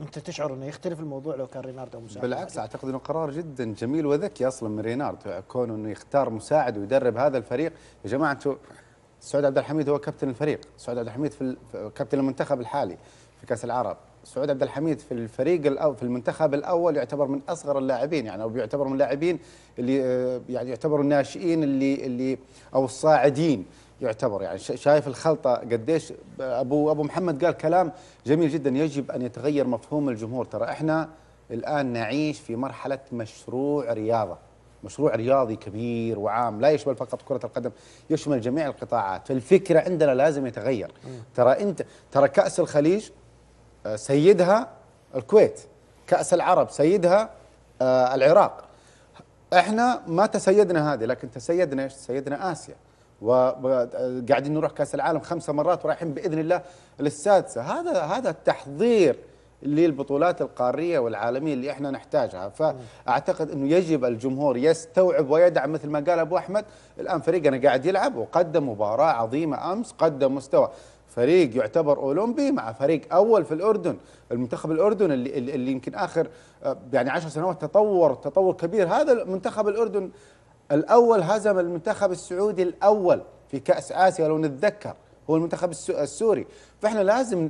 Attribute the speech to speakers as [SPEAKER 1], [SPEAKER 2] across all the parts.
[SPEAKER 1] انت تشعر انه يختلف الموضوع لو كان ريناردو مساعد بالعكس اعتقد انه قرار جدا جميل وذكي اصلا من رينارد كونه انه يختار مساعد ويدرب هذا الفريق يا جماعه انتم سعود عبد الحميد هو كابتن الفريق سعود عبد الحميد في كابتن المنتخب الحالي في كاس العرب سعود عبد الحميد في الفريق الأو في المنتخب الاول يعتبر من اصغر اللاعبين يعني او بيعتبر من اللاعبين اللي آه، يعني يعتبروا الناشئين اللي اللي او الصاعدين يعتبر يعني شايف الخلطه قديش ابو ابو محمد قال كلام جميل جدا يجب ان يتغير مفهوم الجمهور ترى احنا الان نعيش في مرحله مشروع رياضه مشروع رياضي كبير وعام لا يشمل فقط كرة القدم يشمل جميع القطاعات فالفكرة عندنا لازم يتغير ترى أنت ترى كأس الخليج آه، سيدها الكويت كأس العرب سيدها آه، العراق احنا ما تسيدنا هذه لكن تسيدنا ايش؟ تسيدنا اسيا وقاعدين نروح كاس العالم خمسة مرات ورايحين باذن الله للسادسه هذا هذا التحضير للبطولات القاريه والعالميه اللي احنا نحتاجها فاعتقد انه يجب الجمهور يستوعب ويدعم مثل ما قال ابو احمد الان فريقنا قاعد يلعب وقدم مباراه عظيمه امس قدم مستوى فريق يعتبر اولمبي مع فريق اول في الاردن المنتخب الاردن اللي, اللي يمكن اخر آه، يعني 10 سنوات تطور تطور كبير هذا المنتخب الاردن الأول هزم المنتخب السعودي الأول في كأس آسيا لو نتذكر هو المنتخب السوري فإحنا لازم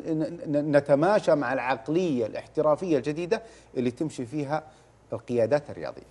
[SPEAKER 1] نتماشى مع العقلية الاحترافية الجديدة اللي تمشي فيها القيادات الرياضية